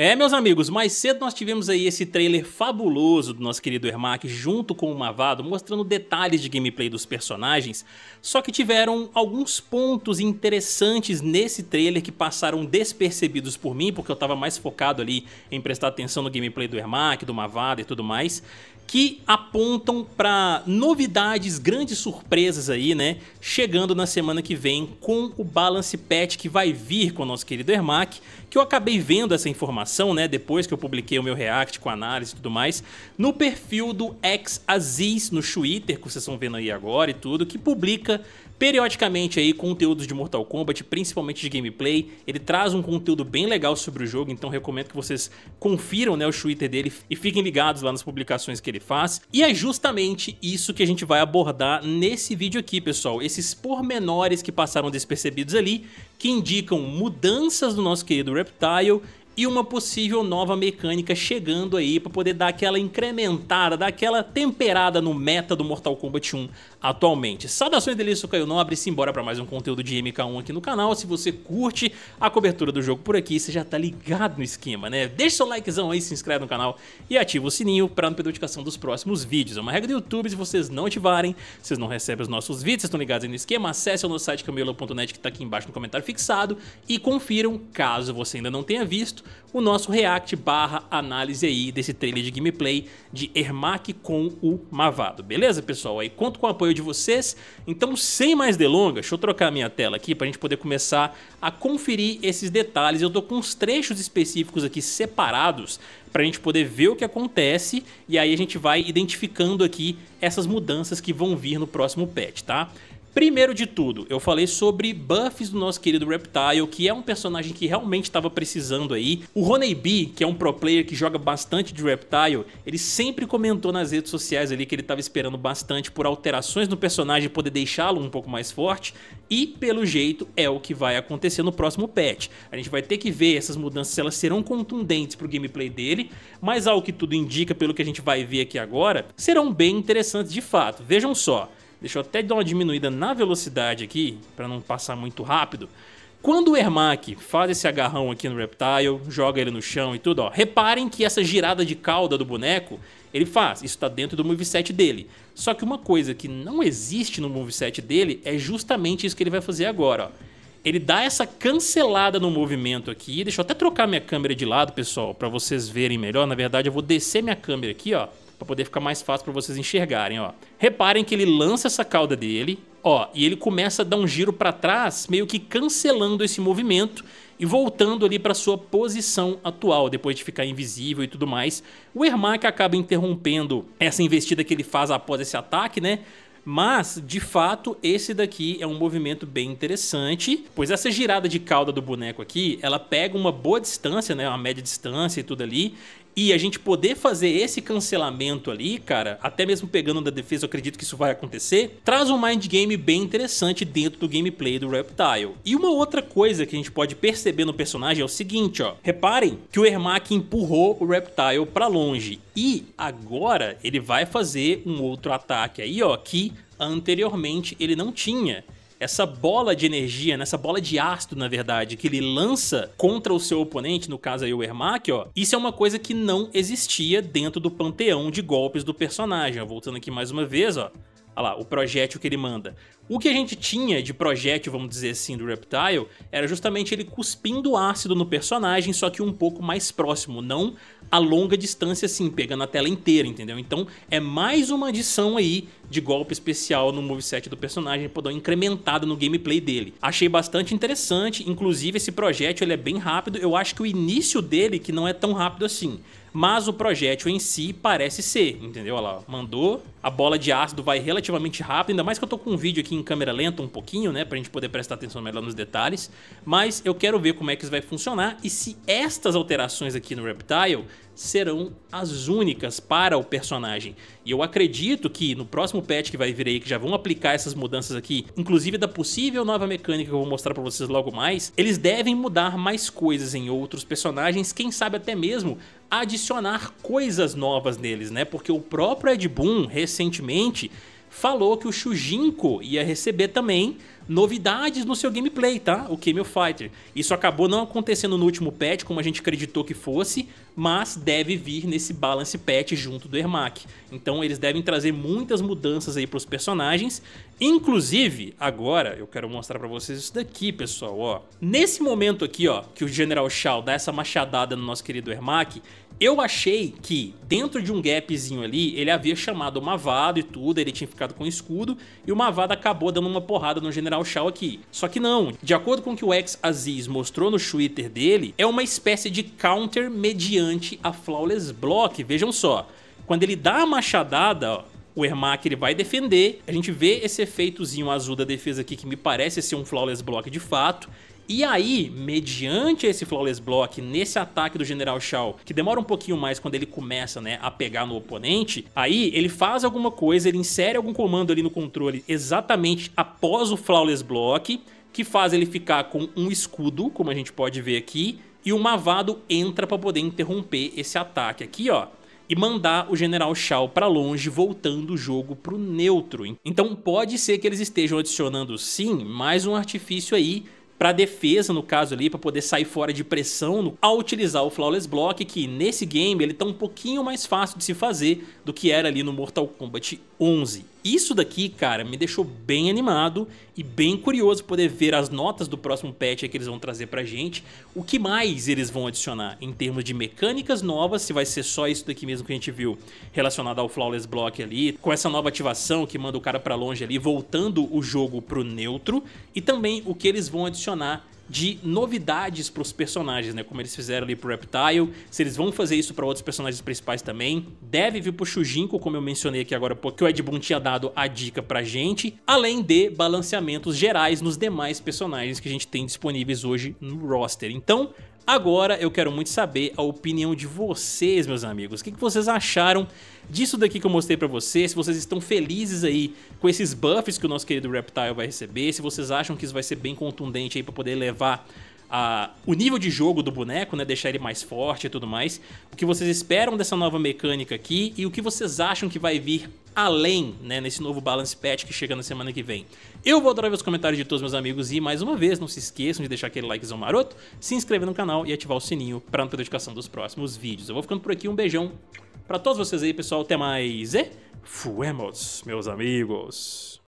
É, meus amigos, mais cedo nós tivemos aí esse trailer fabuloso do nosso querido Ermac junto com o Mavado, mostrando detalhes de gameplay dos personagens, só que tiveram alguns pontos interessantes nesse trailer que passaram despercebidos por mim, porque eu estava mais focado ali em prestar atenção no gameplay do Ermac, do Mavado e tudo mais, que apontam para novidades, grandes surpresas aí, né? Chegando na semana que vem com o Balance Patch que vai vir com o nosso querido Ermac, que eu acabei vendo essa informação informação, né, depois que eu publiquei o meu react com análise e tudo mais, no perfil do ex Aziz no Twitter, que vocês estão vendo aí agora e tudo, que publica periodicamente aí conteúdos de Mortal Kombat, principalmente de gameplay. Ele traz um conteúdo bem legal sobre o jogo, então recomendo que vocês confiram, né, o Twitter dele e fiquem ligados lá nas publicações que ele faz. E é justamente isso que a gente vai abordar nesse vídeo aqui, pessoal. Esses pormenores que passaram despercebidos ali, que indicam mudanças do nosso querido Reptile e uma possível nova mecânica chegando aí para poder dar aquela incrementada, dar aquela temperada no meta do Mortal Kombat 1 atualmente. Saudações delícias, eu Caio Nobre, simbora para mais um conteúdo de MK1 aqui no canal. Se você curte a cobertura do jogo por aqui, você já tá ligado no esquema, né? Deixa seu likezão aí, se inscreve no canal e ativa o sininho para não perder notificação dos próximos vídeos. É uma regra do YouTube, se vocês não ativarem, vocês não recebem os nossos vídeos, vocês estão ligados aí no esquema, acesse o nosso site camelo.net que tá aqui embaixo no comentário fixado e confiram caso você ainda não tenha visto o nosso react barra análise aí desse trailer de gameplay de Ermac com o Mavado. Beleza, pessoal? Aí conto com o apoio de vocês. Então, sem mais delongas, deixa eu trocar minha tela aqui para a gente poder começar a conferir esses detalhes. Eu tô com uns trechos específicos aqui separados para a gente poder ver o que acontece e aí a gente vai identificando aqui essas mudanças que vão vir no próximo patch, tá? Primeiro de tudo, eu falei sobre buffs do nosso querido Reptile, que é um personagem que realmente estava precisando aí. O Honey B, que é um pro player que joga bastante de Reptile, ele sempre comentou nas redes sociais ali que ele estava esperando bastante por alterações no personagem poder deixá-lo um pouco mais forte. E, pelo jeito, é o que vai acontecer no próximo patch. A gente vai ter que ver essas mudanças se elas serão contundentes pro gameplay dele, mas ao que tudo indica, pelo que a gente vai ver aqui agora, serão bem interessantes de fato. Vejam só. Deixa eu até dar uma diminuída na velocidade aqui, para não passar muito rápido. Quando o Ermac faz esse agarrão aqui no Reptile, joga ele no chão e tudo, ó, reparem que essa girada de cauda do boneco, ele faz, isso está dentro do moveset dele. Só que uma coisa que não existe no moveset dele é justamente isso que ele vai fazer agora. Ó. Ele dá essa cancelada no movimento aqui, deixa eu até trocar minha câmera de lado, pessoal, para vocês verem melhor. Na verdade, eu vou descer minha câmera aqui, ó para poder ficar mais fácil para vocês enxergarem, ó. Reparem que ele lança essa cauda dele, ó, e ele começa a dar um giro para trás, meio que cancelando esse movimento e voltando ali para sua posição atual, depois de ficar invisível e tudo mais. O Ermac acaba interrompendo essa investida que ele faz após esse ataque, né? Mas, de fato, esse daqui é um movimento bem interessante, pois essa girada de cauda do boneco aqui, ela pega uma boa distância, né, uma média distância e tudo ali, e a gente poder fazer esse cancelamento ali, cara, até mesmo pegando da defesa, eu acredito que isso vai acontecer, traz um mind game bem interessante dentro do gameplay do Reptile. E uma outra coisa que a gente pode perceber no personagem é o seguinte, ó. Reparem que o Ermac empurrou o Reptile para longe e agora ele vai fazer um outro ataque aí, ó, que anteriormente ele não tinha essa bola de energia, nessa né, bola de ácido, na verdade, que ele lança contra o seu oponente, no caso aí o Ermac, ó, isso é uma coisa que não existia dentro do panteão de golpes do personagem. Voltando aqui mais uma vez, ó, Olha lá, o projétil que ele manda. O que a gente tinha de projétil, vamos dizer assim, do Reptile, era justamente ele cuspindo ácido no personagem, só que um pouco mais próximo, não a longa distância assim, pegando a tela inteira, entendeu? Então é mais uma adição aí de golpe especial no moveset do personagem, pra dar uma incrementada no gameplay dele. Achei bastante interessante, inclusive esse projétil ele é bem rápido, eu acho que o início dele que não é tão rápido assim mas o projétil em si parece ser, entendeu? Olha lá, mandou, a bola de ácido vai relativamente rápido, ainda mais que eu tô com um vídeo aqui em câmera lenta um pouquinho, né, pra gente poder prestar atenção melhor nos detalhes, mas eu quero ver como é que isso vai funcionar e se estas alterações aqui no Reptile serão as únicas para o personagem. E eu acredito que no próximo patch que vai vir aí, que já vão aplicar essas mudanças aqui, inclusive da possível nova mecânica que eu vou mostrar para vocês logo mais, eles devem mudar mais coisas em outros personagens, quem sabe até mesmo adicionar coisas novas neles, né? Porque o próprio Ed Boon recentemente falou que o Shujinko ia receber também novidades no seu gameplay, tá? O Camel Fighter. Isso acabou não acontecendo no último patch, como a gente acreditou que fosse, mas deve vir nesse balance patch junto do Ermac. Então eles devem trazer muitas mudanças aí para os personagens. Inclusive, agora eu quero mostrar para vocês isso daqui, pessoal, ó. Nesse momento aqui, ó, que o General Shao dá essa machadada no nosso querido Ermac, eu achei que dentro de um gapzinho ali, ele havia chamado o Mavado e tudo, ele tinha ficado com o escudo, e o Mavado acabou dando uma porrada no General Shao aqui. Só que não, de acordo com o que o ex-Aziz mostrou no Twitter dele, é uma espécie de counter mediante a Flawless Block, vejam só. Quando ele dá a machadada, ó, o Ermac ele vai defender, a gente vê esse efeitozinho azul da defesa aqui que me parece ser um Flawless Block de fato, e aí, mediante esse Flawless Block, nesse ataque do General Shao, que demora um pouquinho mais quando ele começa né, a pegar no oponente, aí ele faz alguma coisa, ele insere algum comando ali no controle exatamente após o Flawless Block, que faz ele ficar com um escudo, como a gente pode ver aqui, e o Mavado entra para poder interromper esse ataque aqui, ó e mandar o General Shao para longe, voltando o jogo pro neutro. Então pode ser que eles estejam adicionando sim mais um artifício aí para defesa, no caso ali, para poder sair fora de pressão ao utilizar o Flawless Block, que nesse game ele tá um pouquinho mais fácil de se fazer do que era ali no Mortal Kombat 11. Isso daqui, cara, me deixou bem animado e bem curioso poder ver as notas do próximo patch que eles vão trazer pra gente, o que mais eles vão adicionar em termos de mecânicas novas, se vai ser só isso daqui mesmo que a gente viu relacionado ao Flawless Block ali, com essa nova ativação que manda o cara pra longe ali, voltando o jogo pro neutro, e também o que eles vão adicionar adicionar de novidades para os personagens, né? Como eles fizeram ali pro Reptile, se eles vão fazer isso para outros personagens principais também. Deve vir pro Shujinko, como eu mencionei aqui agora, porque o Ed Boon tinha dado a dica pra gente, além de balanceamentos gerais nos demais personagens que a gente tem disponíveis hoje no roster. Então, Agora eu quero muito saber a opinião de vocês, meus amigos. O que, vocês acharam disso daqui que eu mostrei pra vocês? Se vocês estão felizes aí com esses buffs que o nosso querido Reptile vai receber, se vocês acham que isso vai ser bem contundente aí pra poder levar a, o nível de jogo do boneco, né? Deixar ele mais forte e tudo mais. O que vocês esperam dessa nova mecânica aqui e o que vocês acham que vai vir além, né? Nesse novo Balance Patch que chega na semana que vem. Eu vou adorar ver os comentários de todos meus amigos e, mais uma vez, não se esqueçam de deixar aquele likezão maroto, se inscrever no canal e ativar o sininho para não perder notificação dos próximos vídeos. Eu vou ficando por aqui, um beijão para todos vocês aí, pessoal. Até mais e fuemos, meus amigos!